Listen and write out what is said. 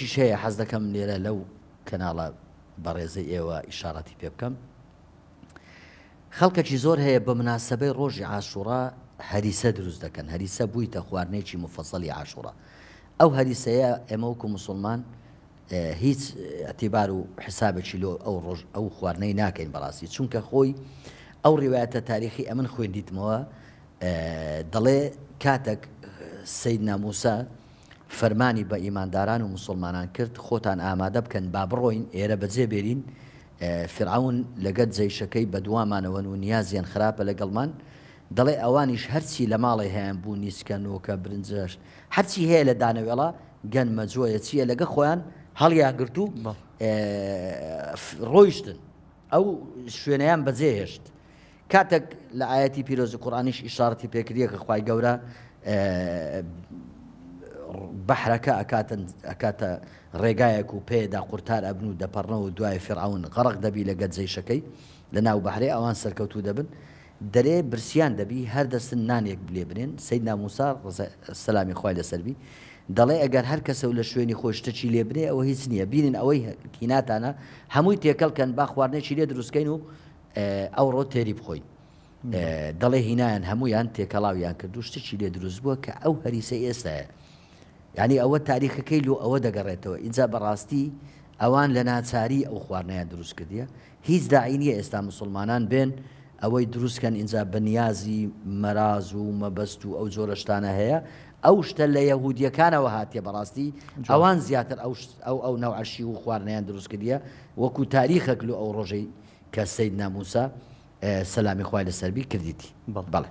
شتێکیش هەیە حەز دەکەم لێرە لەو کەناڵە بەڕێزەی ئێوە ئیشارەتی پێ بکەم خەڵکەکی زۆر هەیە بە مناسبەی ڕۆژی عاشورا هەریسە دروست دەکەن هەریسە بوویتە خواردنێکی مفەسەلی عاشورا ئەو هەریسەیە ئێمە وکو مسلمان هیچ ئەتیبار و حسابێکی لۆ ئەو ڕۆژ ئەو خواردنەی ناکەین بەڕاستی چونکە خۆی ئەو ڕیواەتە تاریخی ئەمن خوێندیتمەوە دەڵێ کاتێک سید ناموسا فەرمانی بە ئیمانداران و مسلمانان کرد خۆتان ئامادە بکەن با بڕۆین ئێرە بەجێ بێرین فرعون لەگەت جەیشەکەی بە دوامانەوەن و نیازیان خراپە لەگەڵمان دەڵێ ئەوانیش هەرچی لە ماڵی هەیەیان بوو نیسکەنەوەکە برنجش هەرچی هەیە لە دانەوێڵا گەن مەجوۆیە چییە لەگە خۆیان هەڵیاگررت و ڕۆیشتن ئەو شوێنەیان بەجێهێشت کاتێک لە ئاەتی پیرۆز قڕانیش ئیشارەتی پێکردیە کە خخوای گەورە بەحرەکە ئەکاتە ڕێگایەک و پێدا قورتار ئەبن و دەپەڕنەوە و دوای فرعون غەڕق دەبی لە گەنجەیشەکەی لە ناو بەحرێ ئەوان سەرکەوتو دەبن دەرێ برسیان دەبی هەر دەستن نانێک بلێ بنێن سید ناموسا سەسلامی خخوای لەسەربی دەڵێ ئەگەر هەر کەسە لە شوێنی خۆشتەچی لێ بنێ ئەوە هیچ نییە بینن ئەوەی کیناتانە هەمووی تێکەڵکەن با خواردنێکی لێ دروستکەین و ئەو ڕۆ تێری بخۆین دەڵێ هینایان هەمویان تێکەڵاویان کرد دوشتێکی لێ دروست بووە کە ئەو هەریسە ئێستاە ینی ئەوە تاریخەکەی لو ئەوە دەگەڕێتەوە اینجا بەڕاستی ئەوان لە ناچاری ئەو خواردنیان دروست کردیە هیچ داعینیە ئێستا مسلمانان بێن ئەوەی دروستکەن اینجا بەنیازی مەراز و مەبەست و ئەو جۆرە شتانە هەیە ئەو شتە لە یەهودیەکانەوە هاتیە بەڕاستی ئەوان زیاتر ئەو ئەو ناوعشی و خواردنیان دروست کردیە وەکو تاریخەک لو ئەو ڕۆژەی کە سید ناموسا سەلامی خوای لەسەربی کردیتی بەڵێ.